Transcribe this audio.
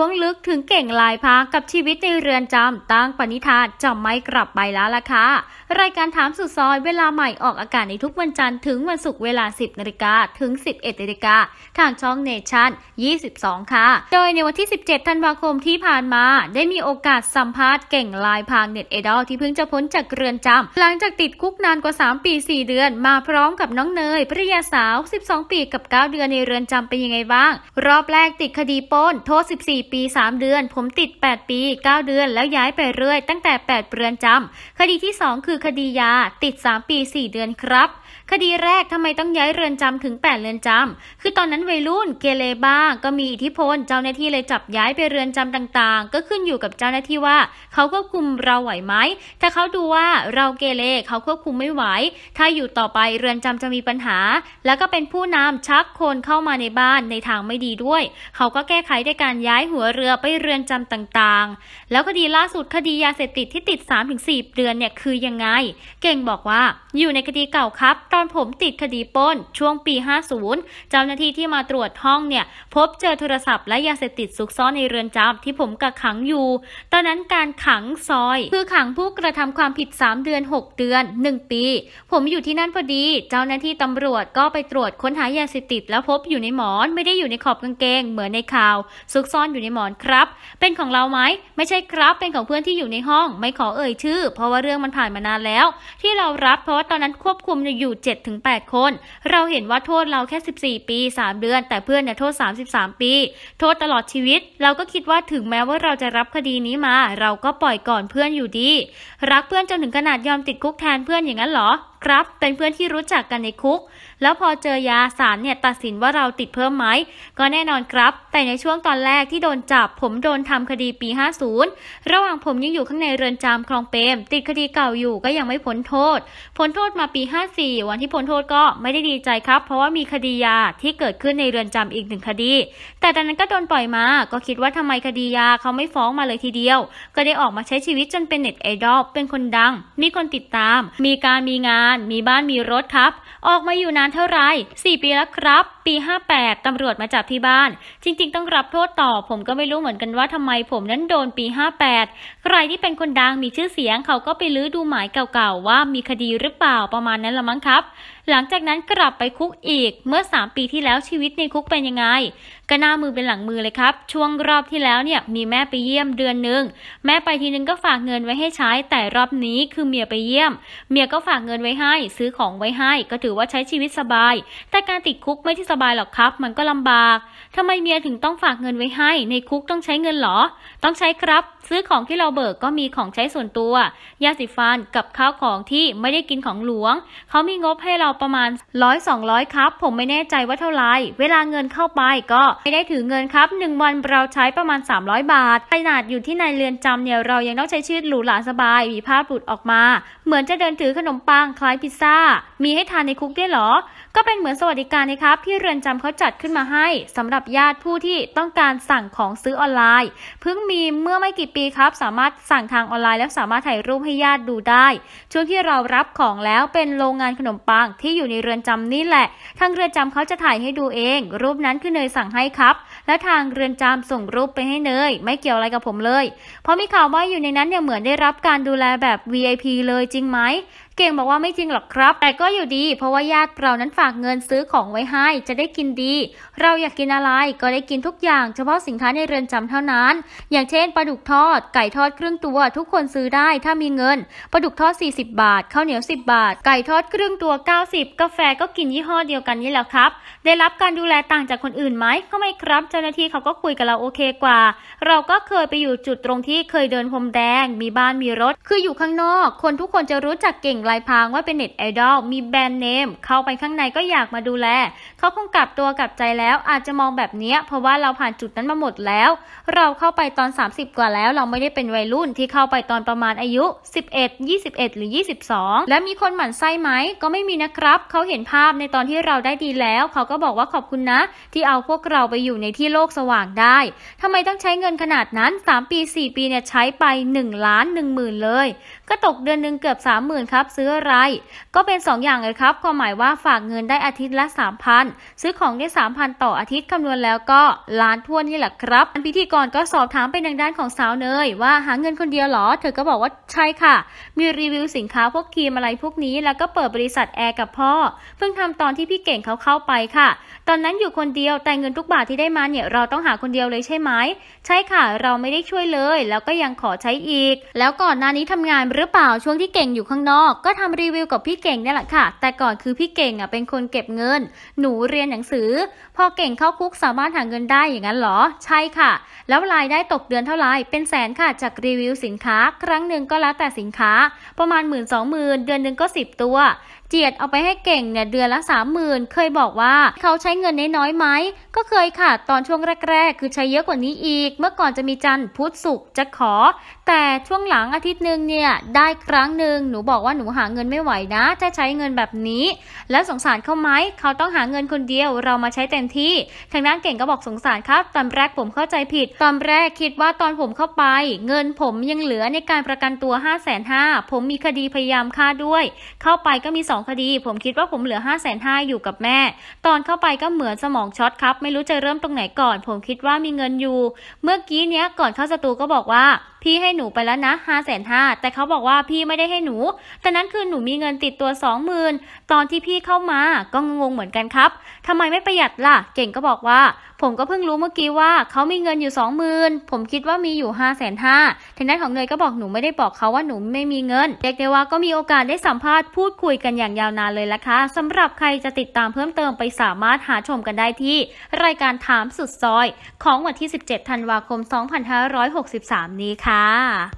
วงลึกถึงเก่งลายพากกับชีวิตในเรือนจำตั้งปณิธานจะไม่กลับไปแล้วล่ะค่ะรายการถามสุดซอยเวลาใหม่ออกอากาศในทุกวันจันทร์ถึงวันศุกร์เวลา 10นาฬิกาถึง 11นาฬิกาทางช่องเนชั่น 22 ค่ะ โดยในวันที่ 17ธันวาคมที่ผ่านมาได้มีโอกาสสัมภาษณ์เก่งลายพางเน็ตไอดอลที่เพิ่งจะพ้นจากเรือนจำหลังจากติดคุกนานกว่า 3 ปี 4 เดือน มาพร้อมกับน้องเนยภริยาสาว 12 ปีกับ9เดือนในเรือนจำเป็นยังไงบ้างรอบแรกติดคดีป้นโทษ 14ปี 3 เดือน ผมติด 8 ปี 9 เดือนแล้วย้ายไปเรื่อย ตั้งแต่ 8เรือนจำคดีที่ 2 คือคดียาติด 3 ปี 4 เดือนครับคดีแรกทำไมต้องย้ายเรือนจำถึง 8 เรือนจำคือตอนนั้นวัยรุ่นเกเรบ้าง ก็มีอิทธิพลเจ้าหน้าที่เลยจับย้ายไปเรือนจำต่างๆ ก็ขึ้นอยู่กับเจ้าหน้าที่ว่า เขาควบคุมเราไหวไหมถ้าเขาดูว่าเราเกเรเขาควบคุมไม่ไหว ถ้าอยู่ต่อไปเรือนจำจะมีปัญหา แล้วก็เป็นผู้นำชักคนเข้ามาในบ้านในทางไม่ดีด้วย เขาก็แก้ไขด้วยการย้ายหัวเรือไปเรือนจำต่าง ๆ แล้วคดีล่าสุดคดียาเสพติดที่ติด3-4เดือนเนี่ยคือยังไง เก่งบอกว่าอยู่ในคดีเก่าครับตอนผมติดคดีป้น ช่วงปี 50 เจ้าหน้าที่ที่มาตรวจห้องเนี่ยพบเจอโทรศัพท์และยาเสพติดซุกซ่อนในเรือนจำที่ผมกักขังอยู่ ตอนนั้นการขังซอย คือขังผู้กระทำความผิด 3 เดือน 6 เดือน 1 ปี ผมอยู่ที่นั่นพอดี เจ้าหน้าที่ตำรวจก็ไปตรวจค้นหายาเสพติดแล้วพบอยู่ในหมอน ไม่ได้อยู่ในขอบกางเกง เหมือนในข่าวซุกซ่อนอยู่ในหมอนครับ เป็นของเราไหมไม่ใช่ครับเป็นของเพื่อนที่อยู่ในห้องไม่ขอเอ่ย ชื่อ เพราะว่าเรื่องมันผ่านมานานแล้ว ที่เรารับเพราะว่าตอนนั้นควบคุมอยู่7-8คน เราเห็นว่าโทษเราแค่ 14 ปี 3 เดือน แต่เพื่อนเนี่ยโทษ 33 ปี โทษตลอดชีวิต เราก็คิดว่าถึงแม้ว่าเราจะรับคดีนี้มา เราก็ปล่อยก่อนเพื่อนอยู่ดี รักเพื่อนจนถึงขนาดยอมติดคุกแทนเพื่อนอย่างนั้นหรอครับ เป็นเพื่อนที่รู้จักกันในคุก แล้วพอเจอยาสารเนี่ย ตัดสินว่าเราติดเพิ่มไหม ก็แน่นอนครับ แต่ในช่วงตอนแรกที่โดนจับ ผมโดนทำคดีปี 50 ระหว่างผมยังอยู่ข้างในเรือนจำคลองเปรมติดคดีเก่าอยู่ก็ยังไม่พ้นโทษ พ้นโทษมาปี 54 วันที่พ้นโทษก็ไม่ได้ดีใจครับ เพราะว่ามีคดียาที่เกิดขึ้นในเรือนจำอีกหนึ่งคดี แต่ตอนนั้นก็โดนปล่อยมา ก็คิดว่าทำไมคดียาเขาไม่ฟ้องมาเลยทีเดียว ก็ได้ออกมาใช้ชีวิตจนเป็นเน็ตไอดอล เป็นคนดัง มีคนติดตาม มีการมีงานานมีบ้านมีรถครับ ออกมาอยู่นานเท่าไร4ปีแล้วครับ ปี 58 ตำรวจมาจับที่บ้าน จริงๆต้องรับโทษต่อผมก็ไม่รู้เหมือนกันว่าทำไมผมนั้นโดนปี 58 ใครที่เป็นคนดังมีชื่อเสียงเขาก็ไปลื้อดูหมายเก่าๆว่ามีคดีหรือเปล่าประมาณนั้นละมั้งครับหลังจากนั้นกลับไปคุกอีกเมื่อ 3 ปีที่แล้วชีวิตในคุกเป็นยังไงก็หน้ามือเป็นหลังมือเลยครับ ช่วงรอบที่แล้วเนี่ยมีแม่ไปเยี่ยมเดือนหนึ่งแม่ไปทีนึงก็ฝากเงินไว้ให้ใช้แต่รอบนี้คือเมียไปเยี่ยม เมียก็ฝากเงินไว้ให้ ซื้อของไว้ให้ก็ถือว่าใช้ชีวิตสบาย แต่การติดคุกไม่ที่สบายหรอกครับมันก็ลำบาก ทำไมเมียถึงต้องฝากเงินไว้ให้ ในคุกต้องใช้เงินหรอ ต้องใช้ครับ ซื้อของที่เราเบิกก็มีของใช้ส่วนตัว ยาสีฟันกับข้าวของที่ไม่ได้กินของหลวงเขามีงบให้เราประมาณ 100-200ครับผมไม่แน่ใจว่าเท่าไรเวลาเงินเข้าไปก็ ไม่ได้ถือเงินครับ 1 วันเราใช้ประมาณ 300 บาทขนาดอยู่ที่ในเรือนจำเนี่ย เรายังต้องใช้ชีวิตหรูหราสบาย มีภาพหลุดออกมา เหมือนจะเดินถือขนมปัง คล้ายพิซซ่า มีให้ทานในคุกได้หรอก็เป็นเหมือนสวัสดิการนะครับที่เรือนจำเขาจัดขึ้นมาให้ สำหรับญาติผู้ที่ต้องการสั่งของซื้อออนไลน์เพิ่งมีเมื่อไม่กี่ปีครับ สามารถสั่งทางออนไลน์ แล้วสามารถถ่ายรูปให้ญาติดูได้ ช่วงที่เรารับของแล้วเป็นโรงงานขนมปัง ที่อยู่ในเรือนจำนี่แหละ ทางเรือนจำเขาจะถ่ายให้ดูเอง รูปนั้นคือเนยสั่งให้ครับ และทางเรือนจำส่งรูปไปให้เนยไม่เกี่ยวอะไรกับผมเลยเพราะมีข่าวว่าอยู่ในนั้นเนี่ยเหมือนได้รับการดูแลแบบ VIP เลยจริงไหมเก่งบอกว่าไม่จริงหรอกครับ แต่ก็อยู่ดีเพราะว่าญาติเรานั้นฝากเงินซื้อของไว้ให้ จะได้กินดี เราอยากกินอะไรก็ได้กินทุกอย่างเฉพาะสินค้าในเรือนจำเท่านั้น อย่างเช่นปลาดุกทอด ไก่ทอดครึ่งตัวทุกคนซื้อได้ถ้ามีเงินปลาดุกทอด 40 บาทข้าวเหนียว10บาทไก่ทอดครึ่งตัว 90 กาแฟก็กินยี่ห้อเดียวกันนี่แหละครับ ได้รับการดูแลต่างจากคนอื่นไหมก็ไม่ครับ เจ้าหน้าที่เขาก็คุยกับเราโอเคกว่า เราก็เคยไปอยู่จุดตรงที่เคยเดินพรมแดง มีบ้านมีรถ คืออยู่ข้างนอก คนทุกคนจะรู้จักเก่งลายพางว่าเป็นเน็ตไอดอลมีแบรนด์เนมเข้าไปข้างในก็อยากมาดูแล เขาคงกลับตัวกลับใจแล้วอาจจะมองแบบนี้เพราะว่าเราผ่านจุดนั้นมาหมดแล้ว เราเข้าไปตอน 30 กว่าแล้ว เราไม่ได้เป็นวัยรุ่นที่เข้าไปตอนประมาณอายุ11 21 หรือ 22 และมีคนหมั่นไส้ไหมก็ไม่มีนะครับ เขาเห็นภาพในตอนที่เราได้ดีแล้ว เขาก็บอกว่าขอบคุณนะ ที่เอาพวกเราไปอยู่ในที่โลกสว่างได้ทำไมต้องใช้เงินขนาดนั้น3ปี4 ปีเนี่ยใช้ไป1ล้าน1 0,000 เลยก็ตกเดือนหนึ่งเกือบ30,000ครับซื้ออะไรก็เป็น2ออย่างเลยครับ ความหมายว่าฝากเงินได้อาทิตย์ละ 3,000 ซื้อของได้ 3,000 ต่ออาทิตย์ คำนวณแล้วก็ล้านทั่วนี่แหละครับ พิธีกรก็สอบถามไปทางด้านของสาวเนยว่าหาเงินคนเดียวหรอ เธอก็บอกว่าใช่ค่ะ มีรีวิวสินค้าพวกครีมอะไรพวกนี้ แล้วก็เปิดบริษัทแอร์กับพ่อ เพิ่งทำตอนที่พี่เก่งเขาเข้าไปค่ะ ตอนนั้นอยู่คนเดียว แต่เงินทุกบาทที่ได้มาเนี่ยเราต้องหาคนเดียวเลยใช่ไหม ใช่ค่ะ เราไม่ได้ช่วยเลย แล้วก็ยังขอใช้อีก แล้วก่อนหน้านี้ทำงานหรือเปล่าช่วงที่เก่งอยู่ข้างนอกก็ทำรีวิวกับพี่เก่งเนี่ยแหละค่ะ แต่ก่อนคือพี่เก่งอ่ะเป็นคนเก็บเงิน หนูเรียนหนังสือพอเก่งเข้าคุกสามารถหาเงินได้อย่างนั้นหรอ ใช่ค่ะ แล้วรายได้ตกเดือนเท่าไหร่ เป็นแสนค่ะจากรีวิวสินค้า ครั้งหนึ่งก็แล้วแต่สินค้า ประมาณหมื่นสองหมื่นเดือนหนึ่งก็สิบตัวเจียดเอาไปให้เก่งเนี่ยเดือนละสามหมื่นเคยบอกว่าเขาใช้เงินน้อยๆไหม ก็เคยค่ะ ตอนช่วงแรกๆ คือใช้เยอะกว่านี้อีก เมื่อก่อนจะมีจันทร์พุธศุกร์จะขอ แต่ช่วงหลังอาทิตย์หนึ่งเนี่ย ได้ครั้งหนึ่งหนูบอกว่าหนูหาเงินไม่ไหวนะ จะใช้เงินแบบนี้ แล้วสงสารเขาไหมเขาต้องหาเงินคนเดียว เรามาใช้เต็มที่ ทางด้านเก่งก็บอกสงสารครับตอนแรกผมเข้าใจผิดตอนแรกคิดว่าตอนผมเข้าไป เงินผมยังเหลือในการประกันตัว5้าแสนห้าผมมีคดีพยายามฆ่าด้วย เข้าไปก็มีสอง2คดีผมคิดว่าผมเหลือ5้าแสนห้าอยู่กับแม่ ตอนเข้าไปก็เหมือนสมองช็อตครับ ไม่รู้จะเริ่มตรงไหนก่อน ผมคิดว่ามีเงินอยู่ เมื่อกี้เนี้ยก่อนเข้าสตูก็บอกว่าพี่ให้หนูไปแล้วนะห้าแสนห้าแต่เขาบอกว่าพี่ไม่ได้ให้หนูแต่นั้นคือหนูมีเงินติดตัวสองหมื่นตอนที่พี่เข้ามาก็งงเหมือนกันครับ ทำไมไม่ประหยัดล่ะ เก่งก็บอกว่า ผมก็เพิ่งรู้เมื่อกี้ว่าเขามีเงินอยู่สองหมื่นผมคิดว่ามีอยู่ห้าแสนห้าทีนั้นของเนยก็บอกหนูไม่ได้บอกเขาว่าหนูไม่มีเงินเด็กเดยว่าก็มีโอกาสได้สัมภาษณ์พูดคุยกันอย่างยาวนานเลยละคะ สำหรับใครจะติดตามเพิ่มเติมไปสามารถหาชมกันได้ที่ รายการถามสุดซอย ของวันที่ 17ธันวาคม 2563 นี้ค่ะ啊。